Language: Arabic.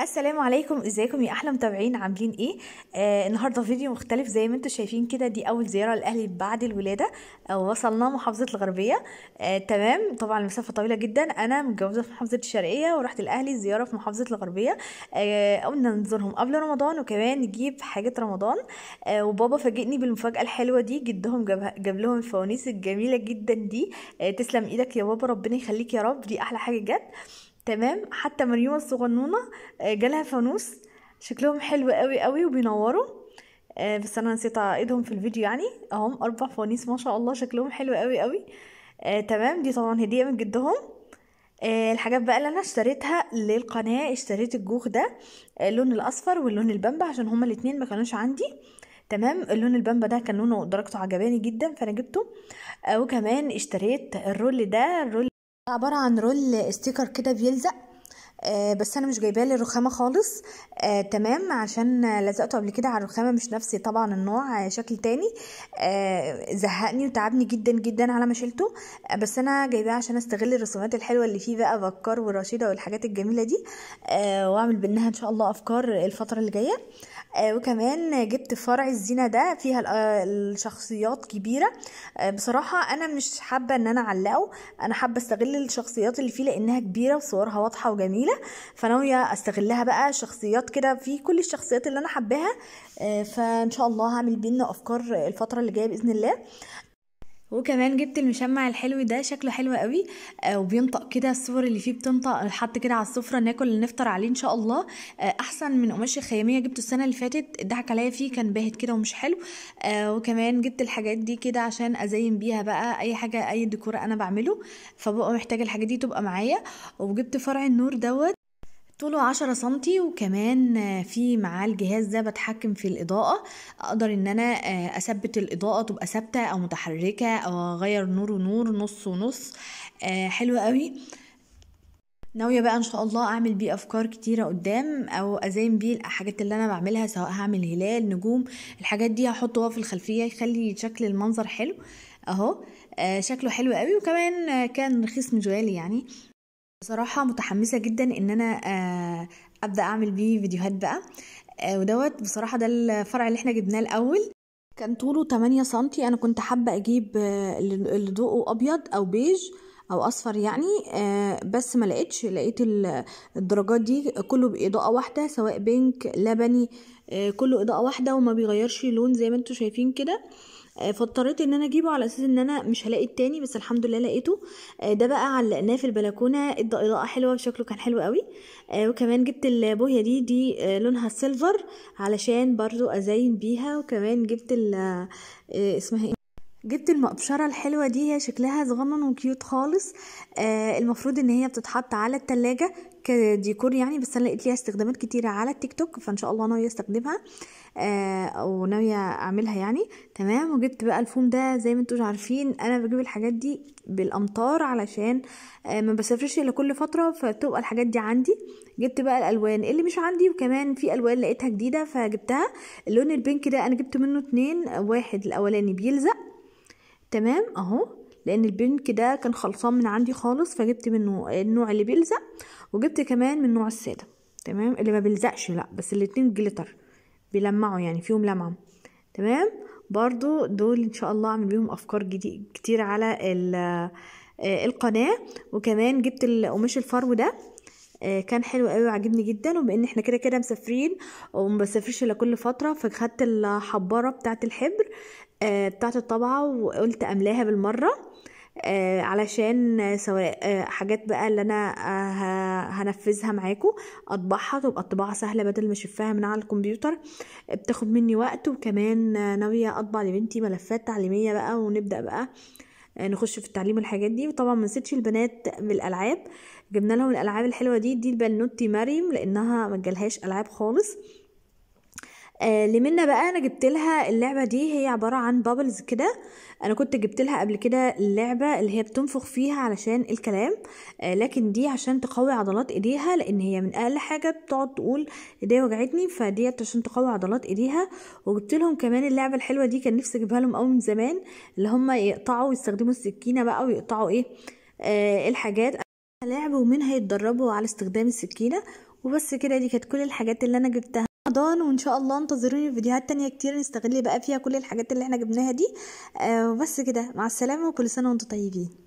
السلام عليكم ازيكم يا احلى متابعين عاملين ايه آه النهارده فيديو مختلف زي ما انتم شايفين كده دي اول زياره لاهلي بعد الولاده آه وصلنا محافظه الغربيه آه تمام طبعا المسافه طويله جدا انا متجوزه في محافظه الشرقيه ورحت لاهلي زياره في محافظه الغربيه آه قلنا نزورهم قبل رمضان وكمان نجيب حاجه رمضان آه وبابا فاجئني بالمفاجاه الحلوه دي جدهم جاب, جاب لهم الفوانيس الجميله جدا دي آه تسلم ايدك يا بابا ربنا يخليك يا رب دي احلى حاجه جت تمام حتى مريم الصغنونه آه، جالها فانوس شكلهم حلو قوي قوي وبينوروا آه، بس انا نسيت ايدهم في الفيديو يعني اهم اربع فوانيس ما شاء الله شكلهم حلو قوي قوي آه، تمام دي طبعا هديه من جدهم الحاجات بقى اللي انا اشتريتها للقناه اشتريت الجوخ ده اللون الاصفر واللون البامبا عشان هما الاتنين ما كانوش عندي تمام اللون البامبا ده كان لونه درجته عجباني جدا فانا جبته وكمان اشتريت الرول ده الرول عبارة عن رول استيكر كده بيلزق آه بس انا مش جايباه للرخامه خالص آه تمام عشان لزقته قبل كده على الرخامه مش نفسي طبعا النوع آه شكل تاني آه زهقني وتعبني جدا جدا على ما شلته آه بس انا جايباه عشان استغل الرسومات الحلوه اللي فيه بقى بكار ورشيده والحاجات الجميله دي آه واعمل منها ان شاء الله افكار الفتره اللي جايه آه، وكمان جبت فرع الزينة ده فيها آه، الشخصيات كبيرة آه، بصراحة أنا مش حابة إن أنا أعلقه أنا حابة أستغل الشخصيات اللي فيه لأنها كبيرة وصورها واضحة وجميلة فناوية أستغلها بقى شخصيات كده في كل الشخصيات اللي أنا حباها فإن شاء الله هعمل بينا أفكار الفترة اللي جاية بإذن الله وكمان جبت المشمع الحلو ده شكله حلو قوي آه وبينطق كده الصور اللي فيه بتنطق حط كده على السفره ناكل نفطر عليه ان شاء الله آه احسن من قماش الخياميه جبته السنه اللي فاتت ضحك عليا فيه كان باهت كده ومش حلو آه وكمان جبت الحاجات دي كده عشان ازين بيها بقى اي حاجه اي ديكور انا بعمله فبقى محتاجه الحاجات دي تبقى معايا وجبت فرع النور دوت طوله عشرة سنتي وكمان في معاه الجهاز ده بتحكم في الإضاءة أقدر إن أنا آه، أثبت الإضاءة تبقى ثابتة أو متحركة أو أغير نور ونور نص ونص آه، حلو قوي ناويه بقى ان شاء الله اعمل بيه افكار كتيره قدام او ازين بيه الحاجات اللي انا بعملها سواء هعمل هلال نجوم الحاجات دي هحطها في الخلفيه يخلي شكل المنظر حلو اهو آه، شكله حلو قوي وكمان كان رخيص من جوالي يعني بصراحة متحمسة جدا ان انا آه، ابدا اعمل بيه فيديوهات بقى آه، ودوت بصراحة ده الفرع اللي احنا جبناه الاول كان طوله 8 سنتي انا كنت حابة اجيب آه، اللي ضوءه ابيض او بيج او اصفر يعني بس ما لقيتش لقيت الدرجات دي كله باضاءه واحده سواء بينك لبني كله اضاءه واحده وما بيغيرش لون زي ما انتم شايفين كده آه، فاضطريت ان انا اجيبه على اساس ان انا مش هلاقي التاني بس الحمد لله لقيته آه، ده بقى علقناه في البلكونه ادى اضاءه حلوه شكله كان حلو قوي آه، وكمان جبت البويه دي دي لونها سيلفر علشان برضو ازين بيها وكمان جبت اسمها ايه جبت المقبشرة الحلوة دي هي شكلها صغنن وكيوت خالص آه المفروض ان هي بتتحط على التلاجة كديكور يعني بس انا لقيت ليها استخدامات كتيرة على التيك توك فان شاء الله ناوية استخدمها آه وناوية اعملها يعني تمام وجبت بقى الفوم ده زي ما انتوا عارفين انا بجيب الحاجات دي بالامطار علشان آه ما بسافرش الا كل فترة فتبقى الحاجات دي عندي جبت بقى الالوان اللي مش عندي وكمان في الوان لقيتها جديدة فجبتها اللون البينك ده انا جبت منه اتنين واحد الاولاني بيلزق تمام اهو لان البنك ده كان خلصان من عندي خالص فجبت منه النوع اللي بيلزق وجبت كمان من نوع الساده تمام اللي ما بيلزقش لا بس الاتنين جليتر بيلمعوا يعني فيهم لمعه تمام برضو دول ان شاء الله اعمل بيهم افكار جديد كتير على آه، القناه وكمان جبت القماش الفرو ده آه، كان حلو قوي وعجبني جدا وبان احنا كده كده مسافرين ومبسافرش الا كل فتره فخدت الحباره بتاعه الحبر آه، بتاعه الطبعه وقلت املاها بالمره آه علشان سواء آه حاجات بقى اللي انا آه هنفذها معاكم اطبعها تبقى الطباعه سهله بدل ما اشفها من على الكمبيوتر بتاخد مني وقت وكمان ناويه اطبع لبنتي ملفات تعليميه بقى ونبدا بقى آه، نخش في التعليم والحاجات دي وطبعا ما نسيتش البنات بالالعاب جبنا لهم الالعاب الحلوه دي دي البنوتي مريم لانها ما جالهاش العاب خالص لمنا آه، لمنة بقى انا جبت لها اللعبه دي هي عباره عن بابلز كده انا كنت جبت لها قبل كده اللعبه اللي هي بتنفخ فيها علشان الكلام آه لكن دي عشان تقوي عضلات ايديها لان هي من اقل حاجه بتقعد تقول ايديا وجعتني فديت عشان تقوي عضلات ايديها وجبت لهم كمان اللعبه الحلوه دي كان نفسي اجيبها لهم قوي من زمان اللي هم يقطعوا ويستخدموا السكينه بقى ويقطعوا ايه آه الحاجات لعب ومنها يتدربوا على استخدام السكينه وبس كده دي كانت كل الحاجات اللي انا جبتها رمضان وان شاء الله انتظروني في فيديوهات تانية كتير نستغل بقى فيها كل الحاجات اللي احنا جبناها دي وبس آه، كده مع السلامة وكل سنة وانتم طيبين